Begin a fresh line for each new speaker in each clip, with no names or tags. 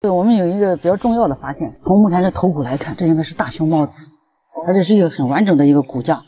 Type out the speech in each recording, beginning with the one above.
对我们有一个比较重要的发现，从目前的头骨来看，这应该是大熊猫而且是一个很完整的一个骨架。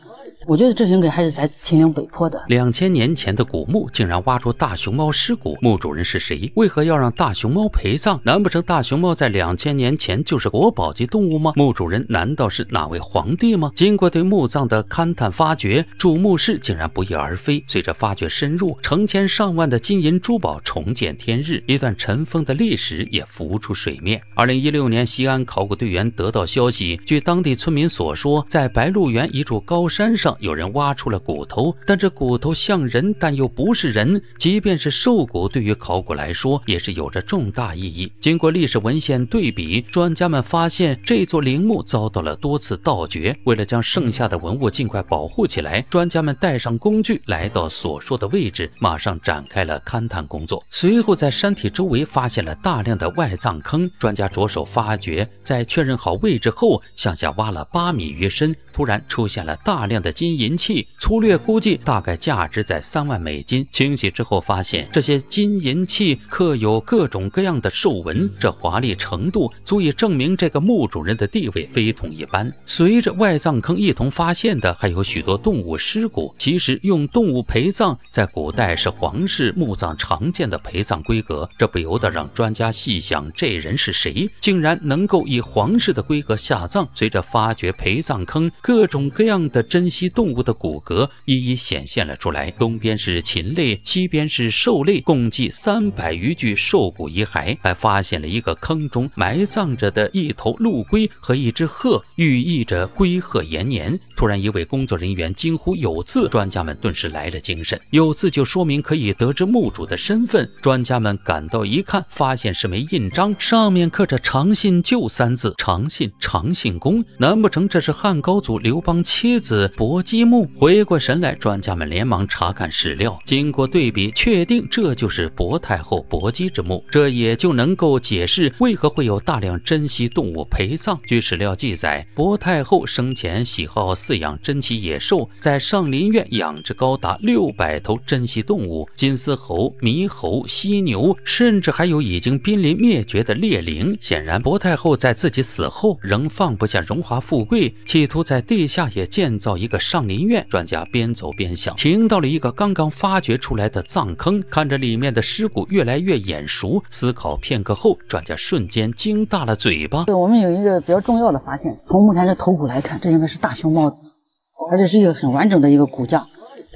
我觉得这应该还是在秦岭北坡的。两千年前的古墓竟然挖出大熊猫尸骨，墓主人是谁？为何要让大熊猫陪葬？难不成大熊猫在两千年前就是国宝级动物吗？墓主人难道是哪位皇帝吗？经过对墓葬的勘探发掘，主墓室竟然不翼而飞。随着发掘深入，成千上万的金银珠宝重见天日，一段尘封的历史也浮出水面。二零一六年，西安考古队员得到消息，据当地村民所说，在白鹿原一处高山上。有人挖出了骨头，但这骨头像人，但又不是人。即便是兽骨，对于考古来说也是有着重大意义。经过历史文献对比，专家们发现这座陵墓遭到了多次盗掘。为了将剩下的文物尽快保护起来，专家们带上工具来到所说的位置，马上展开了勘探工作。随后，在山体周围发现了大量的外葬坑，专家着手发掘，在确认好位置后，向下挖了八米余深，突然出现了大量的。金银器粗略估计大概价值在三万美金。清洗之后发现，这些金银器刻有各种各样的兽纹，这华丽程度足以证明这个墓主人的地位非同一般。随着外葬坑一同发现的，还有许多动物尸骨。其实用动物陪葬，在古代是皇室墓葬常见的陪葬规格。这不由得让专家细想，这人是谁，竟然能够以皇室的规格下葬？随着发掘陪葬坑，各种各样的珍稀。动物的骨骼一一显现了出来，东边是禽类，西边是兽类，共计三百余具兽骨遗骸。还发现了一个坑中埋葬着的一头陆龟和一只鹤，寓意着龟鹤延年。突然，一位工作人员惊呼：“有字！”专家们顿时来了精神，有字就说明可以得知墓主的身份。专家们赶到一看，发现是枚印章，上面刻着“长信旧”三字，长信长信宫。难不成这是汉高祖刘邦妻子薄？积木回过神来，专家们连忙查看史料，经过对比，确定这就是薄太后薄姬之墓。这也就能够解释为何会有大量珍稀动物陪葬。据史料记载，薄太后生前喜好饲养珍奇野兽，在上林苑养殖高达六百头珍稀动物，金丝猴、猕猴、犀牛，甚至还有已经濒临灭绝的猎灵。显然，薄太后在自己死后仍放不下荣华富贵，企图在地下也建造一个。上林苑专家边走边想，停到了一个刚刚发掘出来的葬坑，看着里面的尸骨越来越眼熟。思考片刻后，专家瞬间惊大了嘴巴。对我们有一个比较重要的发现，从目前的头骨来看，这应该是大熊猫，而且是一个很完整的一个骨架。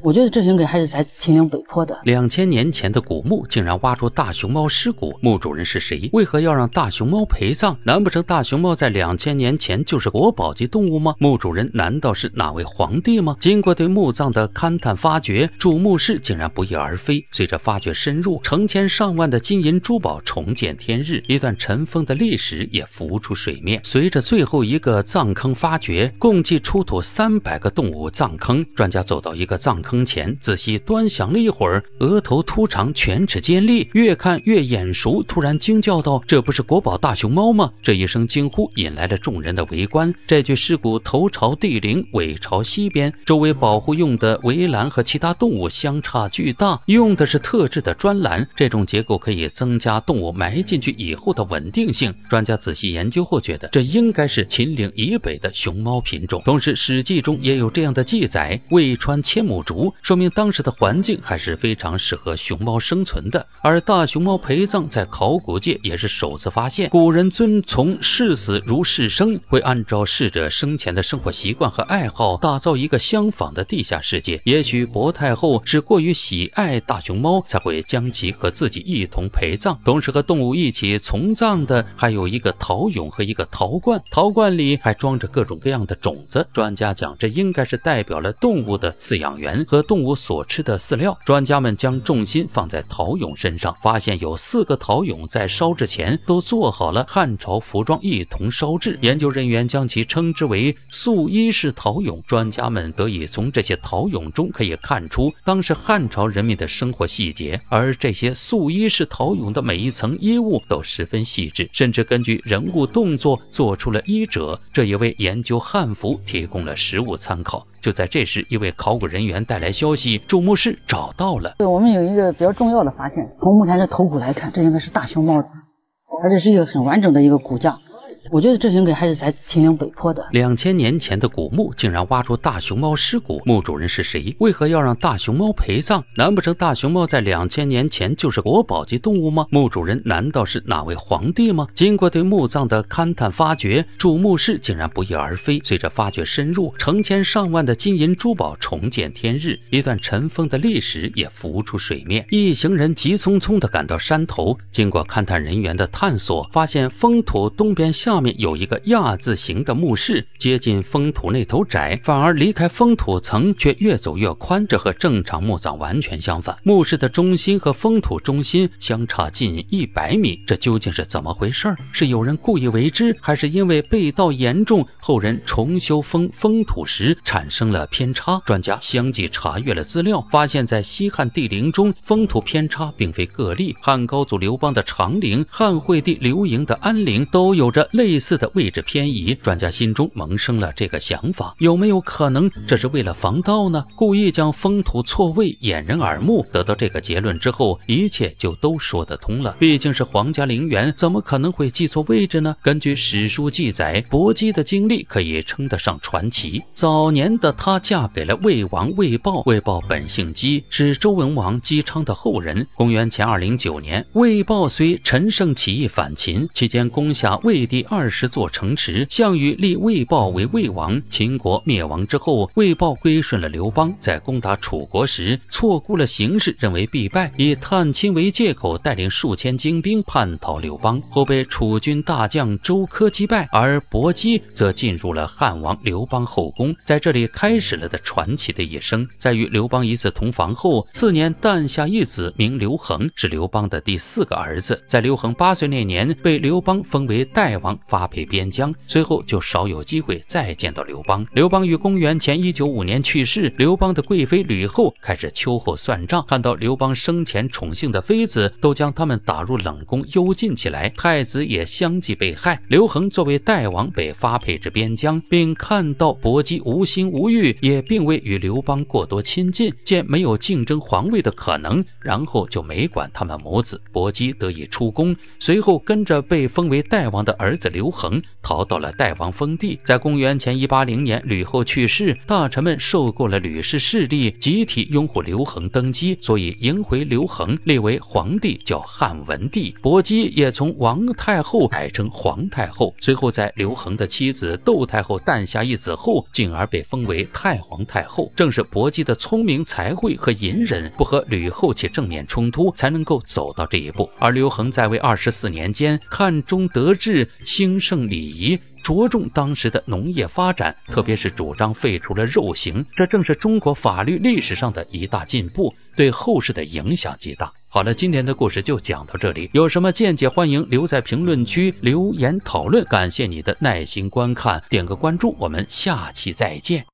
我觉得这应该还是在秦岭北坡的。两千年前的古墓竟然挖出大熊猫尸骨，墓主人是谁？为何要让大熊猫陪葬？难不成大熊猫在两千年前就是国宝级动物吗？墓主人难道是哪位皇帝吗？经过对墓葬的勘探发掘，主墓室竟然不翼而飞。随着发掘深入，成千上万的金银珠宝重见天日，一段尘封的历史也浮出水面。随着最后一个葬坑发掘，共计出土三百个动物葬坑。专家走到一个葬坑。前仔细端详了一会儿，额头突长，犬齿尖利，越看越眼熟。突然惊叫道：“这不是国宝大熊猫吗？”这一声惊呼引来了众人的围观。这具尸骨头朝地陵，尾朝西边，周围保护用的围栏和其他动物相差巨大，用的是特制的砖栏，这种结构可以增加动物埋进去以后的稳定性。专家仔细研究后觉得，这应该是秦岭以北的熊猫品种。同时，《史记》中也有这样的记载：“渭川千亩竹。”说明当时的环境还是非常适合熊猫生存的，而大熊猫陪葬在考古界也是首次发现。古人遵从视死如视生，会按照逝者生前的生活习惯和爱好，打造一个相仿的地下世界。也许博太后是过于喜爱大熊猫，才会将其和自己一同陪葬。同时和动物一起从葬的，还有一个陶俑和一个陶罐，陶罐里还装着各种各样的种子。专家讲，这应该是代表了动物的饲养员。和动物所吃的饲料，专家们将重心放在陶俑身上，发现有四个陶俑在烧制前都做好了汉朝服装，一同烧制。研究人员将其称之为“素衣式陶俑”。专家们得以从这些陶俑中可以看出当时汉朝人民的生活细节，而这些素衣式陶俑的每一层衣物都十分细致，甚至根据人物动作做出了衣褶，这也为研究汉服提供了实物参考。就在这时，一位考古人员带来消息：，周墓室找到了。对我们有一个比较重要的发现，从目前的头骨来看，这应该是大熊猫的，而且是一个很完整的一个骨架。我觉得这应该还是在秦岭北坡的。两千年前的古墓竟然挖出大熊猫尸骨，墓主人是谁？为何要让大熊猫陪葬？难不成大熊猫在两千年前就是国宝级动物吗？墓主人难道是哪位皇帝吗？经过对墓葬的勘探发掘，主墓室竟然不翼而飞。随着发掘深入，成千上万的金银珠宝重见天日，一段尘封的历史也浮出水面。一行人急匆匆地赶到山头，经过勘探人员的探索，发现封土东边向。下面有一个亚字形的墓室，接近封土那头窄，反而离开封土层却越走越宽，这和正常墓葬完全相反。墓室的中心和封土中心相差近一百米，这究竟是怎么回事？是有人故意为之，还是因为被盗严重，后人重修封封土时产生了偏差？专家相继查阅了资料，发现，在西汉帝陵中，封土偏差并非个例。汉高祖刘邦的长陵、汉惠帝刘盈的安陵都有着类。类似的位置偏移，专家心中萌生了这个想法：有没有可能这是为了防盗呢？故意将封土错位，掩人耳目。得到这个结论之后，一切就都说得通了。毕竟是皇家陵园，怎么可能会记错位置呢？根据史书记载，薄姬的经历可以称得上传奇。早年的她嫁给了魏王魏豹，魏豹本姓姬，是周文王姬昌的后人。公元前二零九年，魏豹随陈胜起义反秦，期间攻下魏地。二十座城池，项羽立魏豹为魏王。秦国灭亡之后，魏豹归顺了刘邦。在攻打楚国时，错估了形势，认为必败，以探亲为借口，带领数千精兵叛逃刘邦，后被楚军大将周苛击败。而薄姬则进入了汉王刘邦后宫，在这里开始了的传奇的一生。在与刘邦一次同房后，次年诞下一子，名刘恒，是刘邦的第四个儿子。在刘恒八岁那年，被刘邦封为代王。发配边疆，随后就少有机会再见到刘邦。刘邦于公元前一九五年去世。刘邦的贵妃吕后开始秋后算账，看到刘邦生前宠幸的妃子都将他们打入冷宫幽禁起来，太子也相继被害。刘恒作为代王被发配至边疆，并看到薄姬无心无欲，也并未与刘邦过多亲近。见没有竞争皇位的可能，然后就没管他们母子。薄姬得以出宫，随后跟着被封为代王的儿子。刘恒逃到了代王封地，在公元前一八零年，吕后去世，大臣们受够了吕氏势力，集体拥护刘恒登基，所以迎回刘恒立为皇帝，叫汉文帝。薄姬也从王太后改成皇太后。随后，在刘恒的妻子窦太后诞下一子后，进而被封为太皇太后。正是薄姬的聪明才慧和隐忍，不和吕后起正面冲突，才能够走到这一步。而刘恒在位二十四年间，看中得志。兴盛礼仪，着重当时的农业发展，特别是主张废除了肉刑，这正是中国法律历史上的一大进步，对后世的影响极大。好了，今天的故事就讲到这里，有什么见解欢迎留在评论区留言讨论。感谢你的耐心观看，点个关注，我们下期再见。